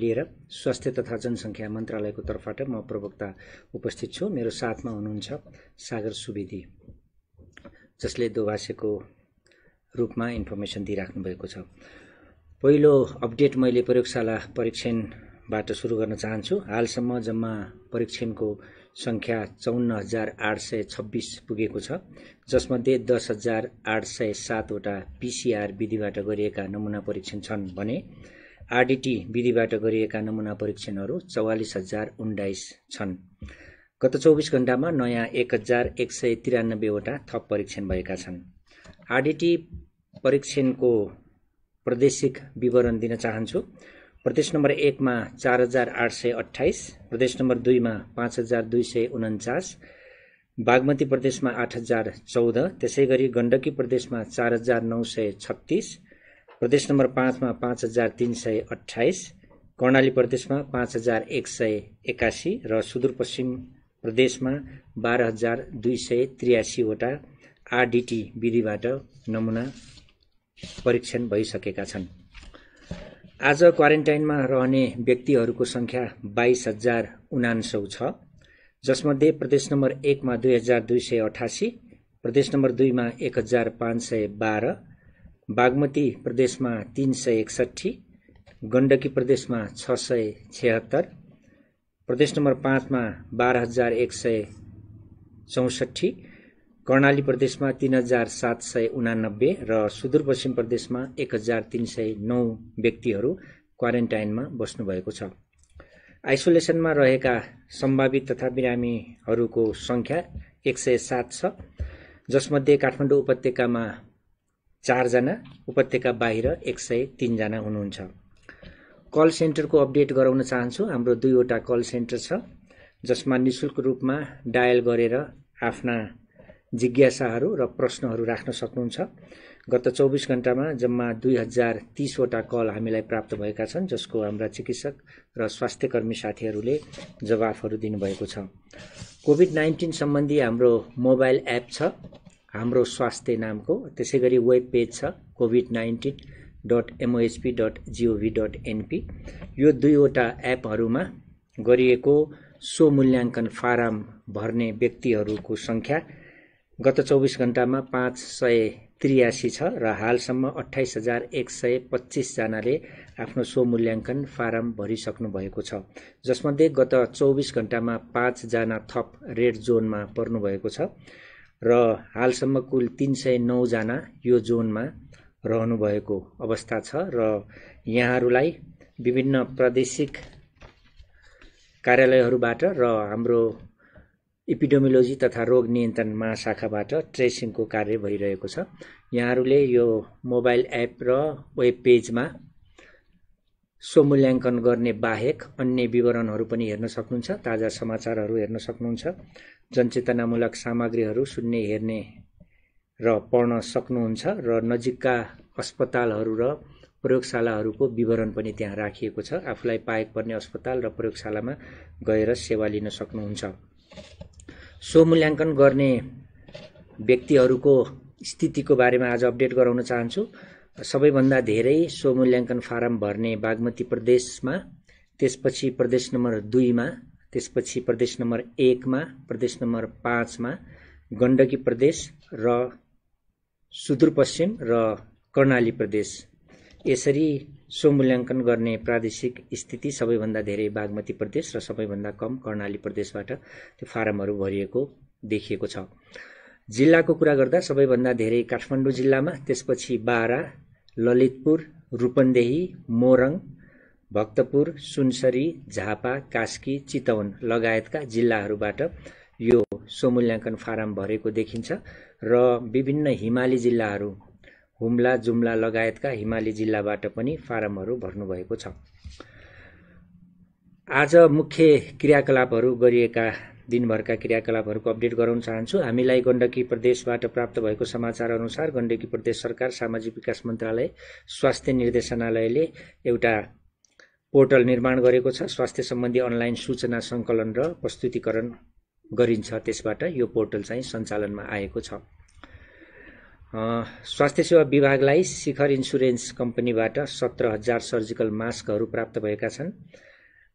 लिएर स्वास्थ्य तथा जनसङ्ख्या मन्त्रालयको तर्फबाट म प्रवक्ता उपस्थित छु मेरो साथमा हुनुहुन्छ सागर सुवेदी जसले दोभाषेको रूपमा इन्फर्मेसन दिइराख्नु भएको छ पहिलो अपडेट मैले प्रयोगशाला परीक्षणबाट सुरु गर्न चाहन्छु हालसम्म जम्मा परीक्षणको सङ्ख्या चौन्न हजार आठ सय छब्बिस पुगेको छ जसमध्ये दस हजार आठ सय सातवटा पिसिआर विधिबाट गरिएका नमुना परीक्षण छन् भने आरडिटी विधिबाट गरिएका नमुना परीक्षणहरू चौवालिस हजार उन्नाइस छन् गत चौबिस घण्टामा नयाँ एक हजार एक सय त्रियानब्बेवटा थप परीक्षण भएका छन् आरडिटी परीक्षणको प्रदेशिक विवरण दिन चाहन्छु प्रदेश नम्बर एकमा चार हजार आठ सय अठाइस प्रदेश नम्बर दुईमा पाँच हजार दुई सय उन्चास बागमती प्रदेशमा आठ हजार चौध त्यसै गरी गण्डकी प्रदेशमा चार हजार नौ सय छत्तिस प्रदेश नम्बर पाँचमा पाँच हजार तिन सय अठाइस कर्णाली प्रदेशमा पाँच हजार एक सय एकासी र सुदूरपश्चिम प्रदेशमा बाह्र हजार दुई सय त्रियासीवटा आरडिटी विधिबाट नमुना परीक्षण भइसकेका छन् आज क्वारेन्टाइनमा रहने व्यक्तिहरूको सङ्ख्या बाइस हजार उनान्सौ छ जसमध्ये प्रदेश नम्बर एकमा दुई हजार दुई सय अठासी प्रदेश नम्बर दुईमा एक हजार पाँच सय बाह्र बागमती प्रदेशमा तिन सय एकसट्ठी गण्डकी प्रदेशमा छ सय छत्तर प्रदेश नम्बर पाँचमा बाह्र हजार एक सय चौसठी कर्णाली प्रदेशमा तिन हजार सात सय उनानब्बे र सुदूरपश्चिम प्रदेशमा एक हजार तिन सय नौ व्यक्तिहरू क्वारेन्टाइनमा बस्नुभएको छ आइसोलेसनमा रहेका सम्भावित तथा बिरामीहरूको सङ्ख्या एक सय सात छ जसमध्ये काठमाडौँ उपत्यकामा चारजना उपत्यका बाहिर एक सय तिनजना हुनुहुन्छ कल सेन्टरको अपडेट गराउन चाहन्छु हाम्रो दुईवटा कल सेन्टर छ जसमा नि शुल्क रूपमा डायल गरेर आफ्ना जिज्ञासाहरू र प्रश्नहरू राख्न सक्नुहुन्छ गत चौबिस घन्टामा जम्मा दुई हजार तिसवटा कल हामीलाई प्राप्त भएका छन् जसको हाम्रा चिकित्सक र स्वास्थ्यकर्मी साथीहरूले जवाफहरू दिनुभएको छ कोभिड नाइन्टिन सम्बन्धी हाम्रो मोबाइल एप छ हाम्रो स्वास्थ्य नामको त्यसै गरी वेब पेज छ covid nineteen dot MOHP dot GOV dot NP यो दुईवटा एपहरूमा गरिएको सो मूल्याङ्कन फारम भर्ने व्यक्तिहरूको सङ्ख्या गत चौबिस घन्टामा पाँच सय त्रियासी छ र हालसम्म अठाइस हजार एक सय पच्चिसजनाले आफ्नो सो मूल्याङ्कन फारम भरिसक्नु भएको छ जसमध्ये गत चौबिस घन्टामा पाँचजना थप रेड जोनमा पर्नुभएको छ र हालसम्म कुल तिन सय नौजना यो जोनमा रहनुभएको अवस्था छ र यहाँहरूलाई विभिन्न प्रादेशिक कार्यालयहरूबाट र हाम्रो इपिडोमिलोजी तथा रोग नियन्त्रण महाशाखाबाट ट्रेसिङको कार्य भइरहेको छ यहाँहरूले यो मोबाइल एप र वेब पेजमा स्वमूल्याङ्कन गर्ने बाहेक अन्य विवरणहरू पनि हेर्न सक्नुहुन्छ ताजा समाचारहरू हेर्न सक्नुहुन्छ जनचेतनामूलक सामग्रीहरू सुन्ने हेर्ने र पढ्न सक्नुहुन्छ र नजिकका अस्पतालहरू र प्रयोगशालाहरूको विवरण पनि त्यहाँ राखिएको छ आफूलाई पाएक पर्ने अस्पताल र प्रयोगशालामा गएर सेवा लिन सक्नुहुन्छ स्वमूल्याङ्कन गर्ने व्यक्तिहरूको स्थितिको बारेमा आज अपडेट गराउन चाहन्छु सबैभन्दा धेरै स्वमूल्याङ्कन फारम भर्ने बागमती प्रदेशमा त्यसपछि प्रदेश नम्बर दुईमा त्यसपछि प्रदेश नम्बर एकमा प्रदेश नम्बर पाँचमा गण्डकी प्रदेश र सुदूरपश्चिम र कर्णाली प्रदेश यसरी स्वमूल्याङ्कन गर्ने प्रादेशिक स्थिति सबैभन्दा धेरै बागमती प्रदेश र सबैभन्दा कम कर्णाली प्रदेशबाट त्यो फारमहरू भरिएको देखिएको छ जिल्लाको कुरा गर्दा सबैभन्दा धेरै काठमाडौँ जिल्लामा त्यसपछि बाह्र ललितपुर रूपन्देही मोरङ भक्तपुर सुनसरी झापा कास्की चितवन लगायतका जिल्लाहरूबाट यो स्वमूल्याङ्कन फारम भरेको देखिन्छ र विभिन्न हिमाली जिल्लाहरू हुम्ला जुम्ला लगायतका हिमाली जिल्लाबाट पनि फारमहरू भर्नुभएको छ आज मुख्य क्रियाकलापहरू गरिएका दिनभरका क्रियाकलापहरूको अपडेट गराउन चाहन्छु हामीलाई गण्डकी प्रदेशबाट प्राप्त भएको समाचार अनुसार गण्डकी प्रदेश सरकार सामाजिक विकास मन्त्रालय स्वास्थ्य निर्देशनालयले एउटा पोर्टल निर्माण गरेको छ स्वास्थ्य सम्बन्धी अनलाइन सूचना सङ्कलन र प्रस्तुतिकरण गरिन्छ त्यसबाट यो पोर्टल चाहिँ सञ्चालनमा आएको छ स्वास्थ्य सेवा विभागलाई शिखर इन्सुरेन्स कम्पनीबाट सत्र हजार सर्जिकल मास्कहरू प्राप्त भएका छन्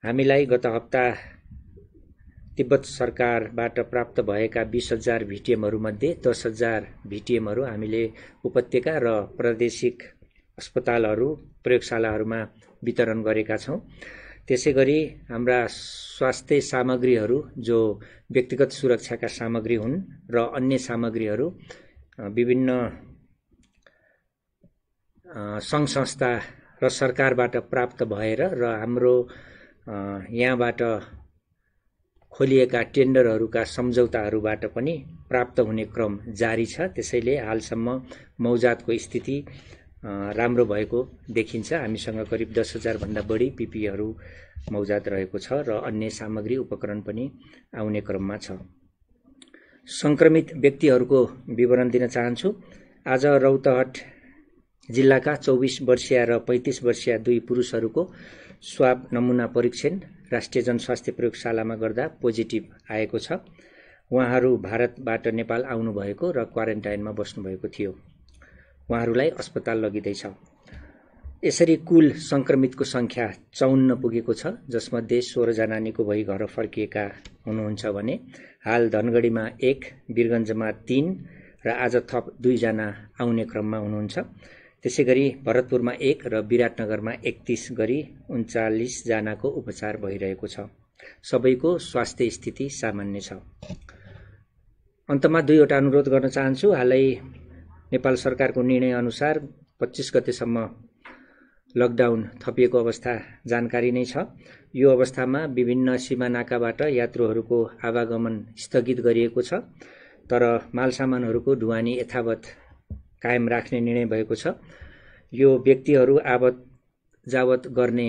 हामीलाई गत हप्ता तिब्बत सरकारबाट प्राप्त भएका बिस हजार भिटिएमहरूमध्ये दस हजार भिटिएमहरू हामीले उपत्यका र प्रादेशिक अस्पतालहरू प्रयोगशालाहरूमा वितरण गरेका छौँ त्यसै गरी हाम्रा स्वास्थ्य सामग्रीहरू जो व्यक्तिगत सुरक्षाका सामग्री हुन् र अन्य सामग्रीहरू विभिन्न सङ्घ संस्था र सरकारबाट प्राप्त भएर र हाम्रो यहाँबाट खोलिएका टेन्डरहरूका सम्झौताहरूबाट पनि प्राप्त हुने क्रम जारी छ त्यसैले हालसम्म मौजातको स्थिति राम्रो भएको देखिन्छ हामीसँग करिब दस हजारभन्दा बढी पिपीहरू मौजात रहेको छ र अन्य सामग्री उपकरण पनि आउने क्रममा छ संक्रमित व्यक्तिहरूको विवरण दिन चाहन्छु आज रौतहट जिल्लाका चौबिस वर्षीय र पैँतिस वर्षीय दुई पुरुषहरूको स्वाब नमुना परीक्षण राष्ट्रिय जनस्वास्थ्य प्रयोगशालामा गर्दा पोजिटिभ आएको छ उहाँहरू भारतबाट नेपाल आउनुभएको र क्वारेन्टाइनमा बस्नुभएको थियो उहाँहरूलाई अस्पताल लगिँदैछ यसरी कुल सङ्क्रमितको सङ्ख्या चौन्न पुगेको छ जसमध्ये सोह्रजना निको भई घर फर्किएका हुनुहुन्छ भने हाल धनगढीमा एक वीरगन्जमा तिन र आज थप दुईजना आउने क्रममा हुनुहुन्छ त्यसै गरी भरतपुरमा एक र विराटनगरमा एकतिस गरी उन्चालिसजनाको उपचार भइरहेको छ सबैको स्वास्थ्य स्थिति सामान्य छ अन्तमा दुईवटा अनुरोध गर्न चाहन्छु हालै नेपाल सरकारको निर्णयअनुसार पच्चिस गतेसम्म लकडाउन थपिएको अवस्था जानकारी नै छ यो अवस्थामा विभिन्न सीमानाकाबाट यात्रुहरूको आवागमन स्थगित गरिएको छ तर मालसामानहरूको ढुवानी यथावत कायम राख्ने निर्णय भएको छ यो व्यक्तिहरू आवत जावत गर्ने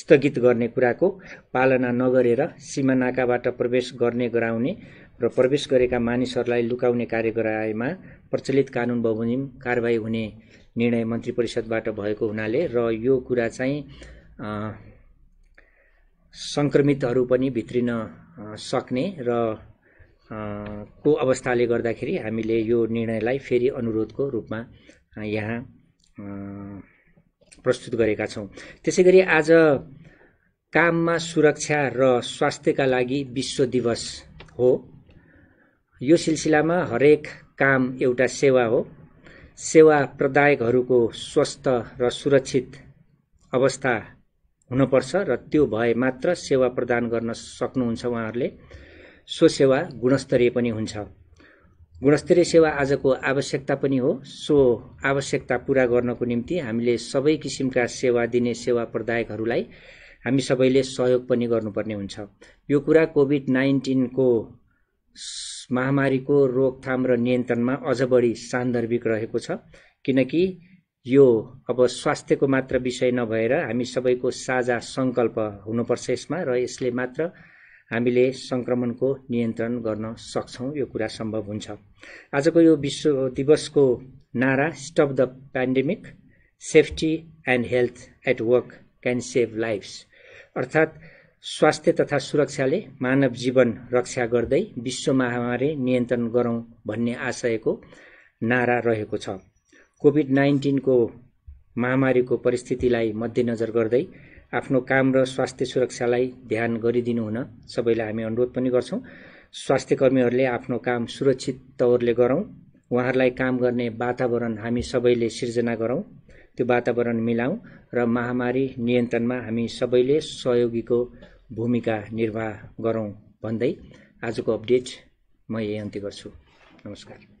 स्थगित गर्ने कुराको पालना नगरेर सीमानाकाबाट प्रवेश गर्ने गराउने र प्रवेश गरेका मानिसहरूलाई लुकाउने कार्य गराएमा प्रचलित कानुन बमोजिम कारवाही हुने निर्णय मन्त्री परिषदबाट भएको हुनाले र यो कुरा चाहिँ सङ्क्रमितहरू पनि भित्रिन सक्ने र को अवस्थाले गर्दाखेरि हामीले यो निर्णयलाई फेरि अनुरोधको रूपमा यहाँ प्रस्तुत गरेका छौँ त्यसै गरी आज काममा सुरक्षा र स्वास्थ्यका लागि विश्व दिवस हो यो सिलसिलामा हरेक काम एउटा सेवा हो सेवा प्रदायकहरूको स्वस्थ र सुरक्षित अवस्था हुनुपर्छ र त्यो भए मात्र सेवा प्रदान गर्न सक्नुहुन्छ उहाँहरूले सो सेवा गुणस्तरीय पनि हुन्छ गुणस्तरीय सेवा आजको आवश्यकता पनि हो सो आवश्यकता पूरा गर्नको निम्ति हामीले सबै किसिमका सेवा दिने सेवा प्रदायकहरूलाई हामी सबैले सहयोग पनि गर्नुपर्ने हुन्छ यो कुरा कोभिड नाइन्टिनको महामारीको रोकथाम र नियन्त्रणमा अझ बढी सान्दर्भिक रहेको छ किनकि यो अब स्वास्थ्यको मात्र विषय नभएर हामी सबैको साझा सङ्कल्प हुनुपर्छ यसमा र यसले मात्र हामीले सङ्क्रमणको नियन्त्रण गर्न सक्छौँ यो कुरा सम्भव हुन्छ आजको यो विश्व दिवसको नारा stop the pandemic safety and health at work can save lives अर्थात् स्वास्थ्य तथा सुरक्षाले मानव जीवन रक्षा गर्दै विश्व महामारी नियन्त्रण गरौँ भन्ने आशयको नारा रहेको छ कोभिड नाइन्टिनको महामारीको परिस्थितिलाई मध्यनजर गर्दै आफ्नो काम र स्वास्थ्य सुरक्षालाई ध्यान गरिदिनु हुन सबैलाई हामी अनुरोध पनि गर्छौँ स्वास्थ्य कर्मीहरूले आफ्नो काम सुरक्षित तौरले गरौँ उहाँहरूलाई काम गर्ने वातावरण हामी सबैले सिर्जना गरौँ त्यो वातावरण मिलाउँ र महामारी नियन्त्रणमा हामी सबैले सहयोगीको भूमिका निर्वाह गरौँ भन्दै आजको अपडेट म यही अन्त्य गर्छु नमस्कार